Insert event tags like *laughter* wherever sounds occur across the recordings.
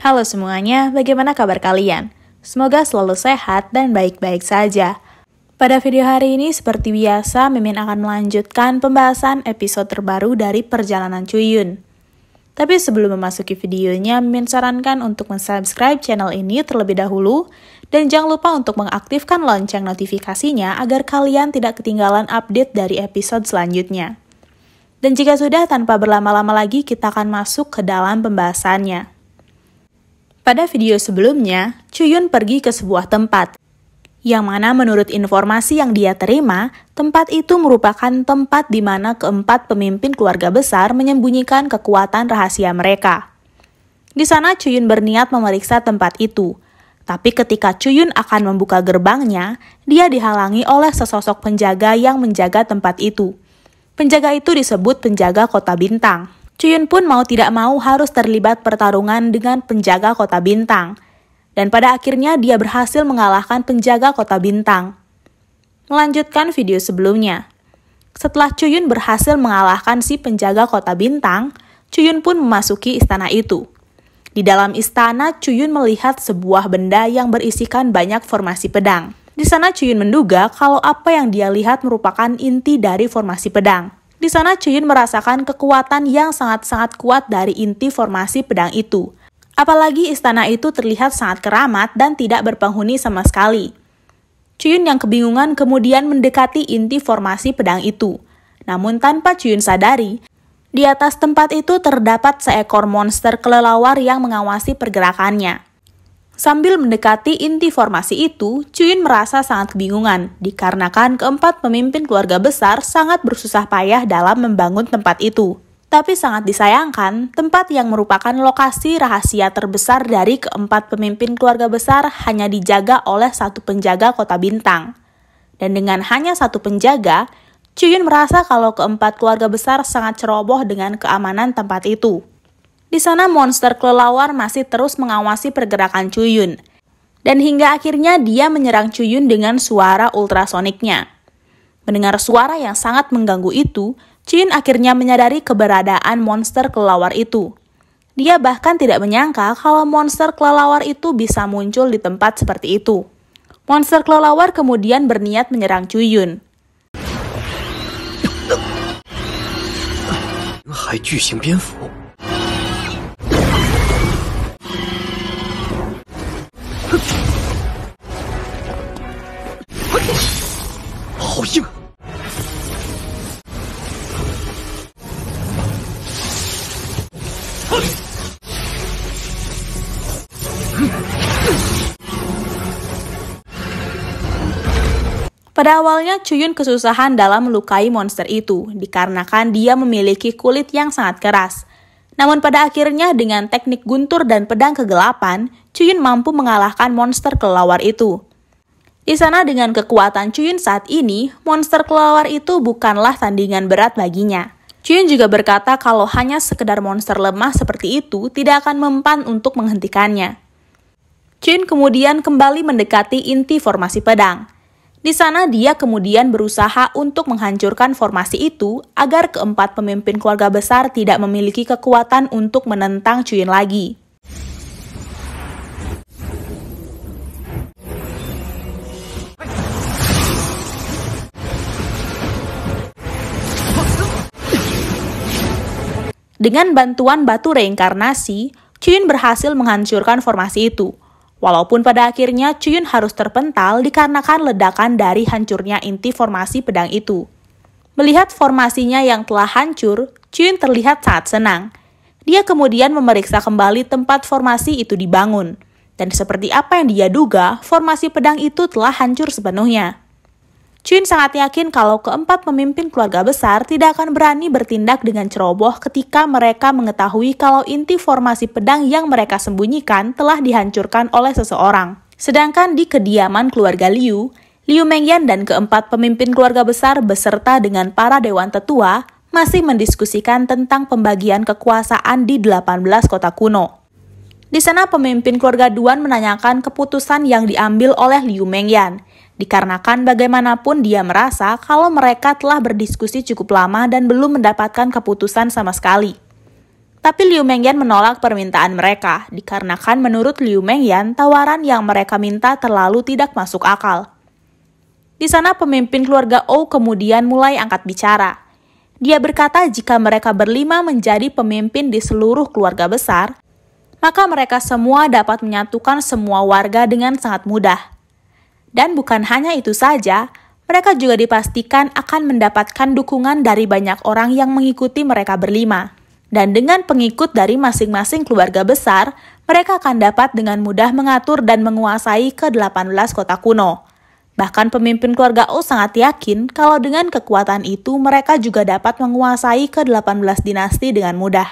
Halo semuanya, bagaimana kabar kalian? Semoga selalu sehat dan baik-baik saja. Pada video hari ini, seperti biasa, Mimin akan melanjutkan pembahasan episode terbaru dari Perjalanan Cuyun. Tapi sebelum memasuki videonya, Mimin sarankan untuk mensubscribe channel ini terlebih dahulu, dan jangan lupa untuk mengaktifkan lonceng notifikasinya agar kalian tidak ketinggalan update dari episode selanjutnya. Dan jika sudah, tanpa berlama-lama lagi, kita akan masuk ke dalam pembahasannya. Pada video sebelumnya, Chuyun pergi ke sebuah tempat, yang mana menurut informasi yang dia terima, tempat itu merupakan tempat di mana keempat pemimpin keluarga besar menyembunyikan kekuatan rahasia mereka. Di sana Chuyun berniat memeriksa tempat itu, tapi ketika Chuyun akan membuka gerbangnya, dia dihalangi oleh sesosok penjaga yang menjaga tempat itu. Penjaga itu disebut penjaga kota bintang. Cuyun pun mau tidak mau harus terlibat pertarungan dengan penjaga kota Bintang. Dan pada akhirnya dia berhasil mengalahkan penjaga kota Bintang. Melanjutkan video sebelumnya. Setelah Cuyun berhasil mengalahkan si penjaga kota Bintang, Cuyun pun memasuki istana itu. Di dalam istana, Cuyun melihat sebuah benda yang berisikan banyak formasi pedang. Di sana Cuyun menduga kalau apa yang dia lihat merupakan inti dari formasi pedang. Di sana Chuyun merasakan kekuatan yang sangat-sangat kuat dari inti formasi pedang itu. Apalagi istana itu terlihat sangat keramat dan tidak berpenghuni sama sekali. Chuyun yang kebingungan kemudian mendekati inti formasi pedang itu. Namun tanpa Chuyun sadari, di atas tempat itu terdapat seekor monster kelelawar yang mengawasi pergerakannya. Sambil mendekati inti formasi itu, Cuin merasa sangat kebingungan, dikarenakan keempat pemimpin keluarga besar sangat bersusah payah dalam membangun tempat itu. Tapi sangat disayangkan, tempat yang merupakan lokasi rahasia terbesar dari keempat pemimpin keluarga besar hanya dijaga oleh satu penjaga kota Bintang. Dan dengan hanya satu penjaga, Cuyun merasa kalau keempat keluarga besar sangat ceroboh dengan keamanan tempat itu. Di sana monster kelelawar masih terus mengawasi pergerakan Chuyun. Dan hingga akhirnya dia menyerang Chuyun dengan suara ultrasoniknya. Mendengar suara yang sangat mengganggu itu, Cuyun akhirnya menyadari keberadaan monster kelelawar itu. Dia bahkan tidak menyangka kalau monster kelelawar itu bisa muncul di tempat seperti itu. Monster kelelawar kemudian berniat menyerang Cuyun. Hai Oh, iya. Pada awalnya, Chuyun kesusahan dalam melukai monster itu dikarenakan dia memiliki kulit yang sangat keras. Namun pada akhirnya dengan teknik guntur dan pedang kegelapan, Chuyun mampu mengalahkan monster kelelawar itu. Di sana dengan kekuatan Chuyun saat ini, monster kelawar itu bukanlah tandingan berat baginya. Chuyun juga berkata kalau hanya sekedar monster lemah seperti itu tidak akan mempan untuk menghentikannya. Chuyun kemudian kembali mendekati inti formasi pedang. Di sana dia kemudian berusaha untuk menghancurkan formasi itu agar keempat pemimpin keluarga besar tidak memiliki kekuatan untuk menentang Chuyun lagi. Dengan bantuan batu reinkarnasi, Chuyun berhasil menghancurkan formasi itu. Walaupun pada akhirnya Chuyun harus terpental dikarenakan ledakan dari hancurnya inti formasi pedang itu. Melihat formasinya yang telah hancur, Chuyun terlihat sangat senang. Dia kemudian memeriksa kembali tempat formasi itu dibangun. Dan seperti apa yang dia duga, formasi pedang itu telah hancur sepenuhnya. Chun sangat yakin kalau keempat pemimpin keluarga besar tidak akan berani bertindak dengan ceroboh ketika mereka mengetahui kalau inti formasi pedang yang mereka sembunyikan telah dihancurkan oleh seseorang. Sedangkan di kediaman keluarga Liu, Liu Mengyan dan keempat pemimpin keluarga besar beserta dengan para dewan tetua masih mendiskusikan tentang pembagian kekuasaan di 18 kota kuno. Di sana pemimpin keluarga Duan menanyakan keputusan yang diambil oleh Liu Mengyan – Dikarenakan bagaimanapun dia merasa kalau mereka telah berdiskusi cukup lama dan belum mendapatkan keputusan sama sekali. Tapi Liu Mengyan menolak permintaan mereka, dikarenakan menurut Liu Mengyan, tawaran yang mereka minta terlalu tidak masuk akal. Di sana pemimpin keluarga O kemudian mulai angkat bicara. Dia berkata jika mereka berlima menjadi pemimpin di seluruh keluarga besar, maka mereka semua dapat menyatukan semua warga dengan sangat mudah. Dan bukan hanya itu saja, mereka juga dipastikan akan mendapatkan dukungan dari banyak orang yang mengikuti mereka berlima. Dan dengan pengikut dari masing-masing keluarga besar, mereka akan dapat dengan mudah mengatur dan menguasai ke-18 kota kuno. Bahkan pemimpin keluarga O sangat yakin kalau dengan kekuatan itu mereka juga dapat menguasai ke-18 dinasti dengan mudah.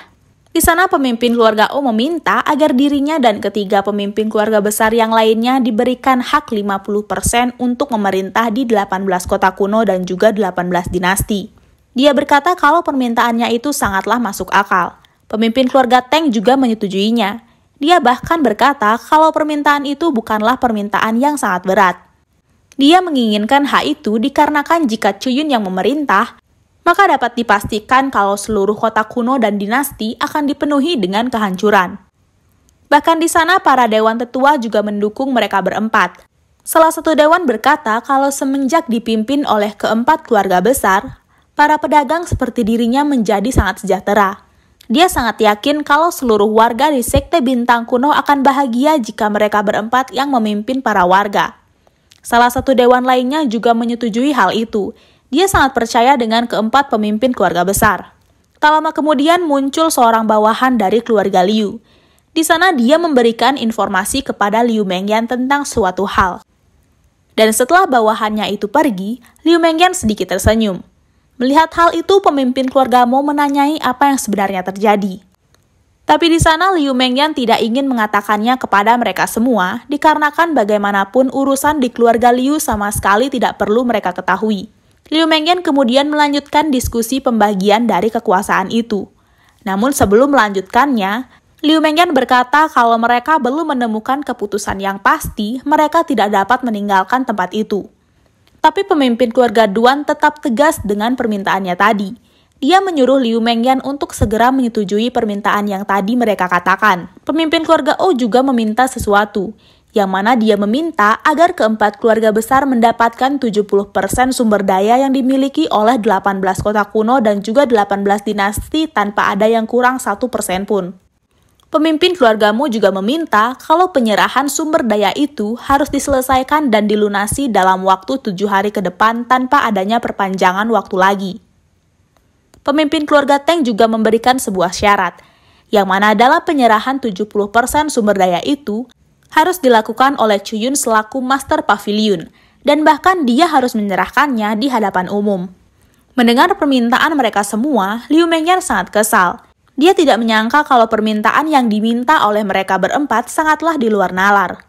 Di sana pemimpin keluarga O meminta agar dirinya dan ketiga pemimpin keluarga besar yang lainnya diberikan hak 50% untuk memerintah di 18 kota kuno dan juga 18 dinasti. Dia berkata kalau permintaannya itu sangatlah masuk akal. Pemimpin keluarga Teng juga menyetujuinya. Dia bahkan berkata kalau permintaan itu bukanlah permintaan yang sangat berat. Dia menginginkan hak itu dikarenakan jika Cuyun yang memerintah, maka dapat dipastikan kalau seluruh kota kuno dan dinasti akan dipenuhi dengan kehancuran. Bahkan di sana para dewan tetua juga mendukung mereka berempat. Salah satu dewan berkata kalau semenjak dipimpin oleh keempat keluarga besar, para pedagang seperti dirinya menjadi sangat sejahtera. Dia sangat yakin kalau seluruh warga di sekte bintang kuno akan bahagia jika mereka berempat yang memimpin para warga. Salah satu dewan lainnya juga menyetujui hal itu, dia sangat percaya dengan keempat pemimpin keluarga besar. Tak lama kemudian muncul seorang bawahan dari keluarga Liu. Di sana dia memberikan informasi kepada Liu Mengyan tentang suatu hal. Dan setelah bawahannya itu pergi, Liu Mengyan sedikit tersenyum. Melihat hal itu, pemimpin keluarga Mo menanyai apa yang sebenarnya terjadi. Tapi di sana Liu Mengyan tidak ingin mengatakannya kepada mereka semua, dikarenakan bagaimanapun urusan di keluarga Liu sama sekali tidak perlu mereka ketahui. Liu Mengyan kemudian melanjutkan diskusi pembagian dari kekuasaan itu. Namun sebelum melanjutkannya, Liu Mengyan berkata kalau mereka belum menemukan keputusan yang pasti, mereka tidak dapat meninggalkan tempat itu. Tapi pemimpin keluarga Duan tetap tegas dengan permintaannya tadi. Dia menyuruh Liu Mengyan untuk segera menyetujui permintaan yang tadi mereka katakan. Pemimpin keluarga O juga meminta sesuatu, yang mana dia meminta agar keempat keluarga besar mendapatkan 70% sumber daya yang dimiliki oleh 18 kota kuno dan juga 18 dinasti tanpa ada yang kurang 1% pun. Pemimpin keluargamu juga meminta kalau penyerahan sumber daya itu harus diselesaikan dan dilunasi dalam waktu tujuh hari ke depan tanpa adanya perpanjangan waktu lagi. Pemimpin keluarga Teng juga memberikan sebuah syarat, yang mana adalah penyerahan 70% sumber daya itu harus dilakukan oleh Chuyun selaku master pavilion, dan bahkan dia harus menyerahkannya di hadapan umum. Mendengar permintaan mereka semua, Liu Mengyan sangat kesal. Dia tidak menyangka kalau permintaan yang diminta oleh mereka berempat sangatlah di luar nalar.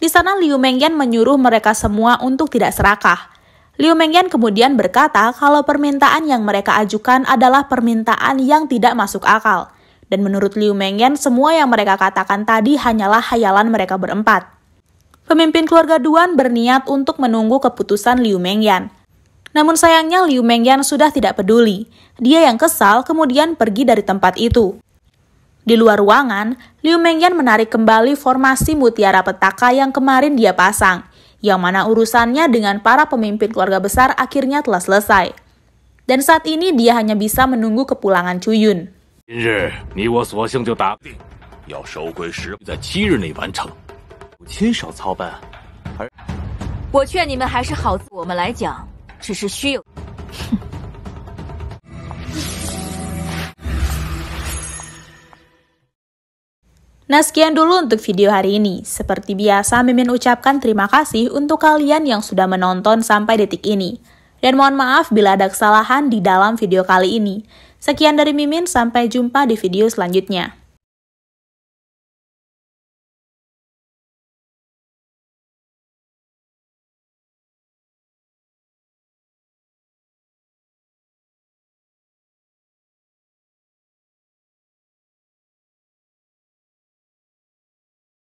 Di sana Liu Mengyan menyuruh mereka semua untuk tidak serakah. Liu Mengyan kemudian berkata kalau permintaan yang mereka ajukan adalah permintaan yang tidak masuk akal – dan menurut Liu Mengyan, semua yang mereka katakan tadi hanyalah hayalan mereka berempat. Pemimpin keluarga Duan berniat untuk menunggu keputusan Liu Mengyan. Namun sayangnya Liu Mengyan sudah tidak peduli. Dia yang kesal kemudian pergi dari tempat itu. Di luar ruangan, Liu Mengyan menarik kembali formasi mutiara petaka yang kemarin dia pasang, yang mana urusannya dengan para pemimpin keluarga besar akhirnya telah selesai. Dan saat ini dia hanya bisa menunggu kepulangan Yun. 今日你我索性就打定，要收归十，在七日内完成。亲手操办，而我劝你们还是好自我们来讲，只是虚有。哼 *laughs* Nah sekian dulu untuk video hari ini. Seperti biasa, Mimin ucapkan terima kasih untuk kalian yang sudah menonton sampai detik ini. Dan mohon maaf bila ada kesalahan di dalam video kali ini. Sekian dari Mimin, sampai jumpa di video selanjutnya.